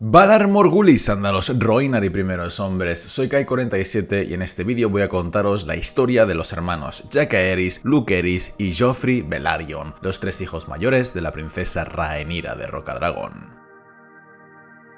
Valar Morgulis, Andalos, Roinar y primeros hombres, soy Kai47 y en este vídeo voy a contaros la historia de los hermanos Luke Eris y Joffrey Velaryon, los tres hijos mayores de la princesa Rhaenyra de Rocadragón.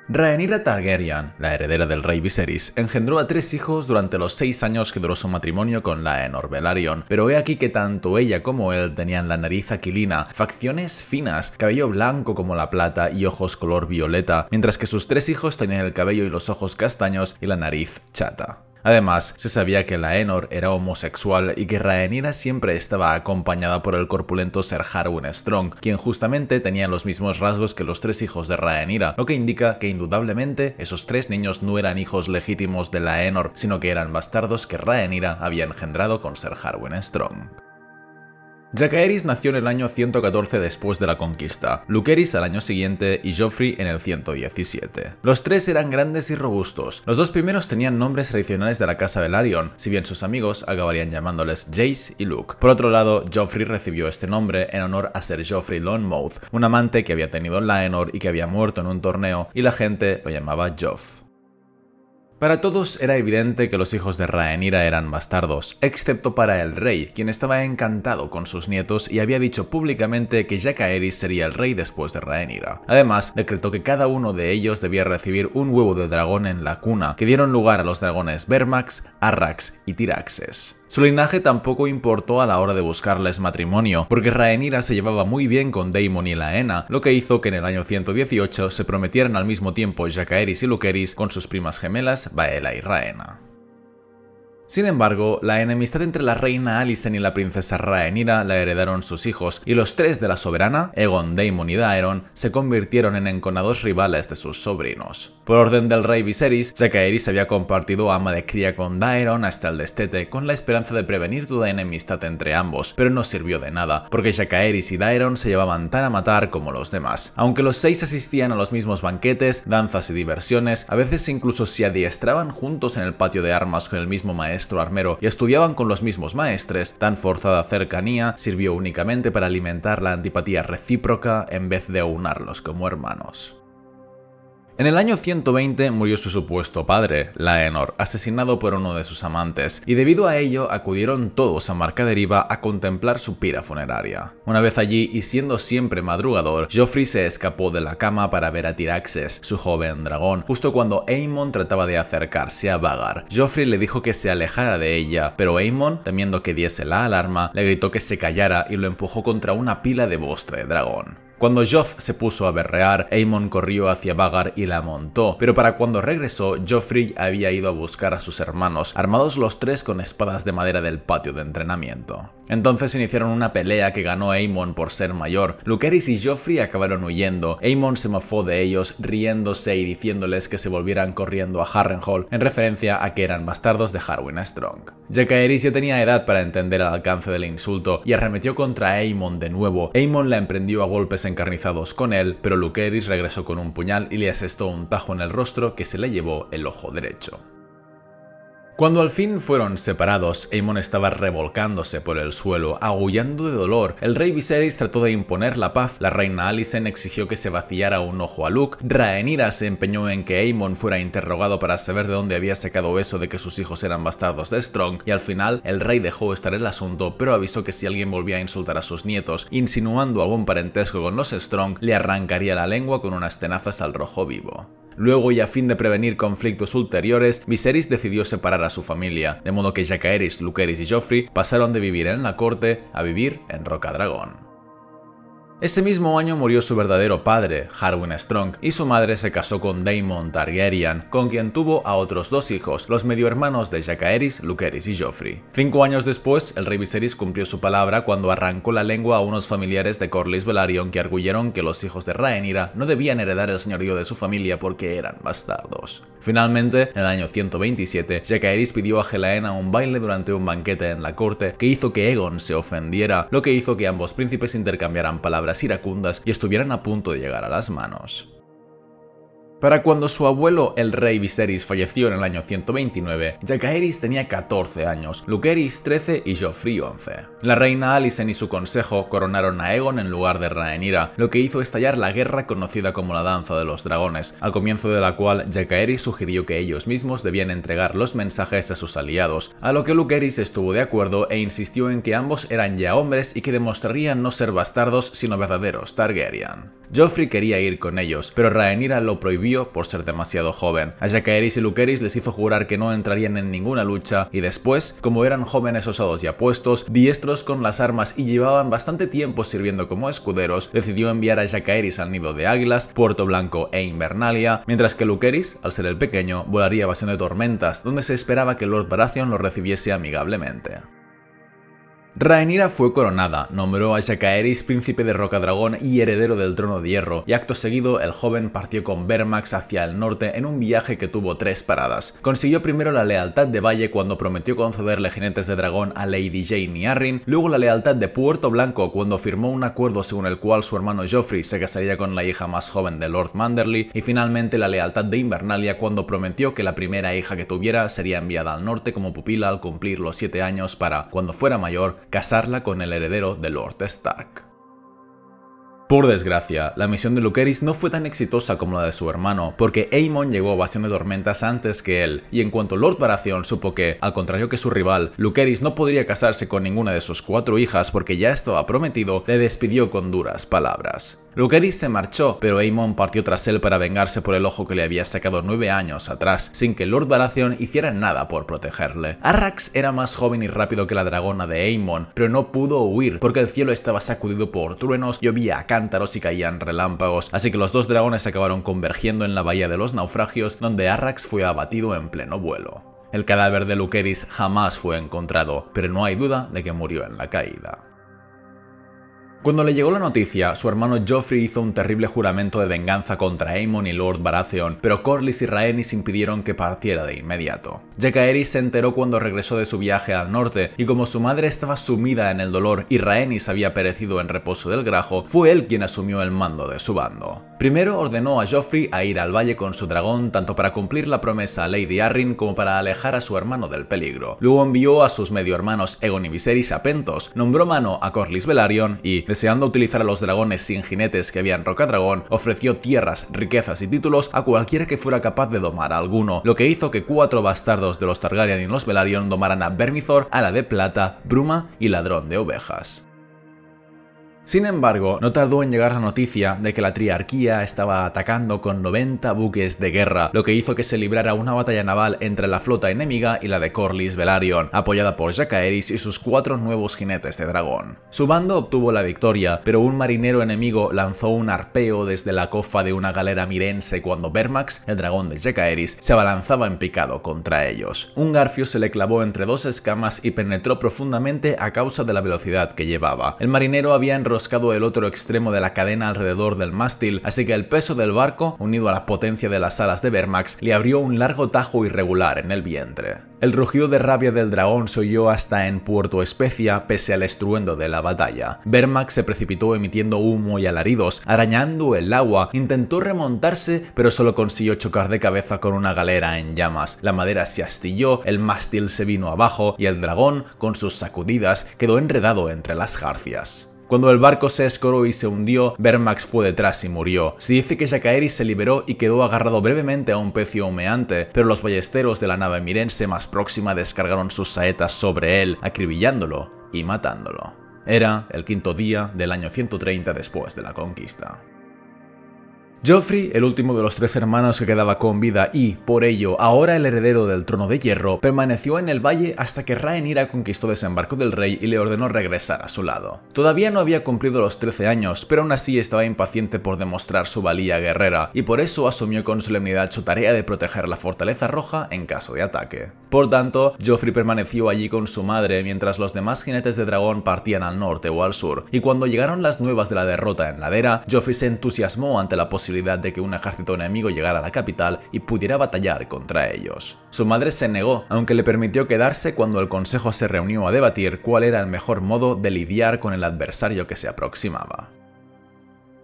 Rhaenyra Targaryen, la heredera del rey Viserys, engendró a tres hijos durante los seis años que duró su matrimonio con Laenor Velaryon, pero he aquí que tanto ella como él tenían la nariz aquilina, facciones finas, cabello blanco como la plata y ojos color violeta, mientras que sus tres hijos tenían el cabello y los ojos castaños y la nariz chata. Además, se sabía que la Enor era homosexual y que Rhaenyra siempre estaba acompañada por el corpulento Ser Harwin Strong, quien justamente tenía los mismos rasgos que los tres hijos de Rhaenyra, lo que indica que indudablemente esos tres niños no eran hijos legítimos de la Enor, sino que eran bastardos que Rhaenyra había engendrado con Ser Harwin Strong. Jacaeris nació en el año 114 después de la conquista, Lucerys al año siguiente y Joffrey en el 117. Los tres eran grandes y robustos. Los dos primeros tenían nombres tradicionales de la casa Velaryon, si bien sus amigos acabarían llamándoles Jace y Luke. Por otro lado, Joffrey recibió este nombre en honor a Ser Joffrey Lonmouth, un amante que había tenido Laenor y que había muerto en un torneo, y la gente lo llamaba Joff. Para todos era evidente que los hijos de Rhaenyra eran bastardos, excepto para el rey, quien estaba encantado con sus nietos y había dicho públicamente que Jacaerys sería el rey después de Rhaenyra. Además, decretó que cada uno de ellos debía recibir un huevo de dragón en la cuna, que dieron lugar a los dragones Vermax, Arrax y Tiraxes. Su linaje tampoco importó a la hora de buscarles matrimonio, porque Raenira se llevaba muy bien con Daemon y Laena, lo que hizo que en el año 118 se prometieran al mismo tiempo Jacaerys y Lucerys con sus primas gemelas Baela y Rhaena. Sin embargo, la enemistad entre la reina Alicent y la princesa Rhaenyra la heredaron sus hijos, y los tres de la soberana, Egon, Daemon y Daeron, se convirtieron en enconados rivales de sus sobrinos. Por orden del rey Viserys, Jacaerys había compartido ama de cría con Daeron hasta el destete, con la esperanza de prevenir toda enemistad entre ambos, pero no sirvió de nada, porque Jacaerys y Daeron se llevaban tan a matar como los demás. Aunque los seis asistían a los mismos banquetes, danzas y diversiones, a veces incluso se adiestraban juntos en el patio de armas con el mismo maestro maestro armero y estudiaban con los mismos maestres, tan forzada cercanía sirvió únicamente para alimentar la antipatía recíproca en vez de aunarlos como hermanos. En el año 120 murió su supuesto padre, Laenor, asesinado por uno de sus amantes, y debido a ello acudieron todos a Marca Deriva a contemplar su pira funeraria. Una vez allí y siendo siempre madrugador, Joffrey se escapó de la cama para ver a Tiraxes, su joven dragón, justo cuando Aemon trataba de acercarse a Vagar. Joffrey le dijo que se alejara de ella, pero Aemon, temiendo que diese la alarma, le gritó que se callara y lo empujó contra una pila de bosque de dragón. Cuando Joff se puso a berrear, Aemon corrió hacia Bagar y la montó, pero para cuando regresó, Joffrey había ido a buscar a sus hermanos, armados los tres con espadas de madera del patio de entrenamiento. Entonces iniciaron una pelea que ganó Aemon por ser mayor. Lucaris y Joffrey acabaron huyendo. Aemon se mofó de ellos, riéndose y diciéndoles que se volvieran corriendo a Harrenhal, en referencia a que eran bastardos de Harwin Strong. Jacaerys ya tenía edad para entender el alcance del insulto y arremetió contra Aemon de nuevo. Aemon la emprendió a golpes encarnizados con él, pero Luqueris regresó con un puñal y le asestó un tajo en el rostro que se le llevó el ojo derecho. Cuando al fin fueron separados, Eamon estaba revolcándose por el suelo, agullando de dolor. El rey Viserys trató de imponer la paz, la reina Alicent exigió que se vaciara un ojo a Luke, Rhaenyra se empeñó en que Aemon fuera interrogado para saber de dónde había sacado eso de que sus hijos eran bastardos de Strong, y al final el rey dejó estar el asunto, pero avisó que si alguien volvía a insultar a sus nietos, insinuando algún parentesco con los Strong, le arrancaría la lengua con unas tenazas al rojo vivo. Luego, y a fin de prevenir conflictos ulteriores, Viserys decidió separar a su familia, de modo que Jacaerys, Luqueris y Joffrey pasaron de vivir en la corte a vivir en Rocadragón. Ese mismo año murió su verdadero padre, Harwin Strong, y su madre se casó con Daemon Targaryen, con quien tuvo a otros dos hijos, los medio hermanos de Jacaerys, Lucerys y Joffrey. Cinco años después, el rey Viserys cumplió su palabra cuando arrancó la lengua a unos familiares de Corlys Velaryon que arguyeron que los hijos de Rhaenyra no debían heredar el señorío de su familia porque eran bastardos. Finalmente, en el año 127, Jacaerys pidió a Helaena un baile durante un banquete en la corte que hizo que Egon se ofendiera, lo que hizo que ambos príncipes intercambiaran palabras las iracundas y estuvieran a punto de llegar a las manos para cuando su abuelo, el rey Viserys, falleció en el año 129, Jacaerys tenía 14 años, Lucerys 13 y Joffrey 11. La reina Alicent y su consejo coronaron a Aegon en lugar de Rhaenyra, lo que hizo estallar la guerra conocida como la Danza de los Dragones, al comienzo de la cual Jacaerys sugirió que ellos mismos debían entregar los mensajes a sus aliados, a lo que Lucerys estuvo de acuerdo e insistió en que ambos eran ya hombres y que demostrarían no ser bastardos sino verdaderos Targaryen. Joffrey quería ir con ellos, pero Rhaenyra lo prohibió por ser demasiado joven. A Jacaeris y Luqueris les hizo jurar que no entrarían en ninguna lucha y después, como eran jóvenes osados y apuestos, diestros con las armas y llevaban bastante tiempo sirviendo como escuderos, decidió enviar a Jacaeris al nido de águilas, Puerto Blanco e Invernalia, mientras que Luqueris, al ser el pequeño, volaría a Evasión de Tormentas, donde se esperaba que Lord Baratheon lo recibiese amigablemente. Rhaenyra fue coronada, nombró a Jacaerys príncipe de Rocadragón y heredero del trono de hierro, y acto seguido el joven partió con Vermax hacia el norte en un viaje que tuvo tres paradas. Consiguió primero la lealtad de Valle cuando prometió concederle jinetes de dragón a Lady Jane y Arryn, luego la lealtad de Puerto Blanco cuando firmó un acuerdo según el cual su hermano Joffrey se casaría con la hija más joven de Lord Manderly, y finalmente la lealtad de Invernalia cuando prometió que la primera hija que tuviera sería enviada al norte como pupila al cumplir los siete años para, cuando fuera mayor, casarla con el heredero de Lord Stark. Por desgracia, la misión de Lucaris no fue tan exitosa como la de su hermano, porque Aemon llegó a Bastión de Tormentas antes que él, y en cuanto Lord Baratheon supo que, al contrario que su rival, Lucaris no podría casarse con ninguna de sus cuatro hijas porque ya estaba prometido, le despidió con duras palabras. Lucaris se marchó, pero Aemon partió tras él para vengarse por el ojo que le había sacado nueve años atrás, sin que Lord Baratheon hiciera nada por protegerle. Arrax era más joven y rápido que la dragona de Aemon, pero no pudo huir porque el cielo estaba sacudido por truenos, llovía a cántaros y caían relámpagos, así que los dos dragones acabaron convergiendo en la bahía de los naufragios, donde Arrax fue abatido en pleno vuelo. El cadáver de Luqueris jamás fue encontrado, pero no hay duda de que murió en la caída. Cuando le llegó la noticia, su hermano Joffrey hizo un terrible juramento de venganza contra Aemon y Lord Baratheon, pero Corlys y Rhaenys impidieron que partiera de inmediato. Jacaerys se enteró cuando regresó de su viaje al norte, y como su madre estaba sumida en el dolor y Rhaenys había perecido en reposo del grajo, fue él quien asumió el mando de su bando. Primero ordenó a Joffrey a ir al valle con su dragón tanto para cumplir la promesa a Lady Arryn como para alejar a su hermano del peligro. Luego envió a sus medio hermanos Egon y Viserys a Pentos, nombró mano a Corlys Velaryon y, deseando utilizar a los dragones sin jinetes que habían dragón, ofreció tierras, riquezas y títulos a cualquiera que fuera capaz de domar a alguno, lo que hizo que cuatro bastardos de los Targaryen y los Velaryon domaran a Vermithor, a la de Plata, Bruma y Ladrón de Ovejas. Sin embargo, no tardó en llegar la noticia de que la triarquía estaba atacando con 90 buques de guerra, lo que hizo que se librara una batalla naval entre la flota enemiga y la de Corlys Velaryon, apoyada por Jacaerys y sus cuatro nuevos jinetes de dragón. Su bando obtuvo la victoria, pero un marinero enemigo lanzó un arpeo desde la cofa de una galera mirense cuando Bermax, el dragón de Jacaerys, se abalanzaba en picado contra ellos. Un garfio se le clavó entre dos escamas y penetró profundamente a causa de la velocidad que llevaba. El marinero había el otro extremo de la cadena alrededor del mástil, así que el peso del barco, unido a la potencia de las alas de Bermax le abrió un largo tajo irregular en el vientre. El rugido de rabia del dragón se oyó hasta en Puerto Especia, pese al estruendo de la batalla. Bermax se precipitó emitiendo humo y alaridos, arañando el agua, intentó remontarse, pero solo consiguió chocar de cabeza con una galera en llamas. La madera se astilló, el mástil se vino abajo y el dragón, con sus sacudidas, quedó enredado entre las jarcias. Cuando el barco se escoró y se hundió, Bermax fue detrás y murió. Se dice que Jacaeris se liberó y quedó agarrado brevemente a un pecio humeante, pero los ballesteros de la nave mirense más próxima descargaron sus saetas sobre él, acribillándolo y matándolo. Era el quinto día del año 130 después de la conquista. Joffrey, el último de los tres hermanos que quedaba con vida y, por ello, ahora el heredero del trono de hierro, permaneció en el valle hasta que Rhaenyra conquistó desembarco del rey y le ordenó regresar a su lado. Todavía no había cumplido los 13 años, pero aún así estaba impaciente por demostrar su valía guerrera, y por eso asumió con solemnidad su tarea de proteger la fortaleza roja en caso de ataque. Por tanto, Joffrey permaneció allí con su madre mientras los demás jinetes de dragón partían al norte o al sur, y cuando llegaron las nuevas de la derrota en ladera, Joffrey se entusiasmó ante la posibilidad de que un ejército enemigo llegara a la capital y pudiera batallar contra ellos. Su madre se negó, aunque le permitió quedarse cuando el consejo se reunió a debatir cuál era el mejor modo de lidiar con el adversario que se aproximaba.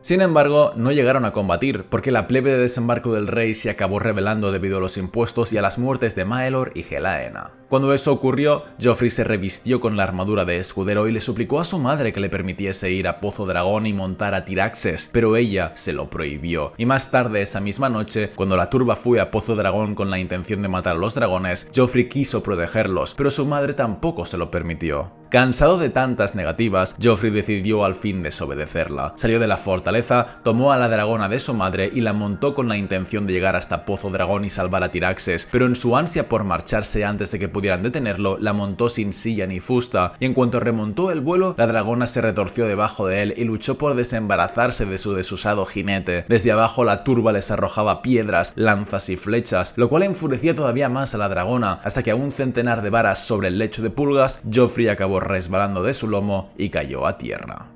Sin embargo, no llegaron a combatir, porque la plebe de desembarco del rey se acabó revelando debido a los impuestos y a las muertes de Maelor y Gelaena. Cuando eso ocurrió, Joffrey se revistió con la armadura de escudero y le suplicó a su madre que le permitiese ir a Pozo Dragón y montar a Tiraxes, pero ella se lo prohibió. Y más tarde esa misma noche, cuando la turba fue a Pozo Dragón con la intención de matar a los dragones, Joffrey quiso protegerlos, pero su madre tampoco se lo permitió. Cansado de tantas negativas, Joffrey decidió al fin desobedecerla. Salió de la fortaleza, tomó a la dragona de su madre y la montó con la intención de llegar hasta Pozo Dragón y salvar a Tiraxes, pero en su ansia por marcharse antes de que pudiera pudieran detenerlo, la montó sin silla ni fusta, y en cuanto remontó el vuelo, la dragona se retorció debajo de él y luchó por desembarazarse de su desusado jinete. Desde abajo la turba les arrojaba piedras, lanzas y flechas, lo cual enfurecía todavía más a la dragona, hasta que a un centenar de varas sobre el lecho de pulgas, Joffrey acabó resbalando de su lomo y cayó a tierra.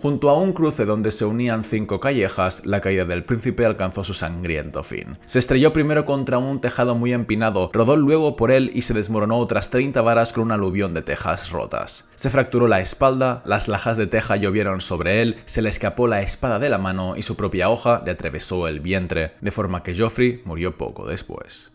Junto a un cruce donde se unían cinco callejas, la caída del príncipe alcanzó su sangriento fin. Se estrelló primero contra un tejado muy empinado, rodó luego por él y se desmoronó otras 30 varas con un aluvión de tejas rotas. Se fracturó la espalda, las lajas de teja llovieron sobre él, se le escapó la espada de la mano y su propia hoja le atravesó el vientre, de forma que Joffrey murió poco después.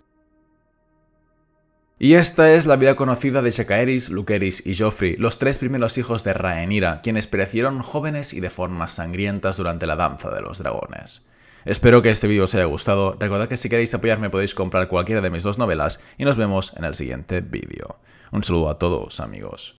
Y esta es la vida conocida de Shekaeris, Luqueris y Joffrey, los tres primeros hijos de Rhaenyra, quienes perecieron jóvenes y de formas sangrientas durante la Danza de los Dragones. Espero que este vídeo os haya gustado, recordad que si queréis apoyarme podéis comprar cualquiera de mis dos novelas y nos vemos en el siguiente vídeo. Un saludo a todos amigos.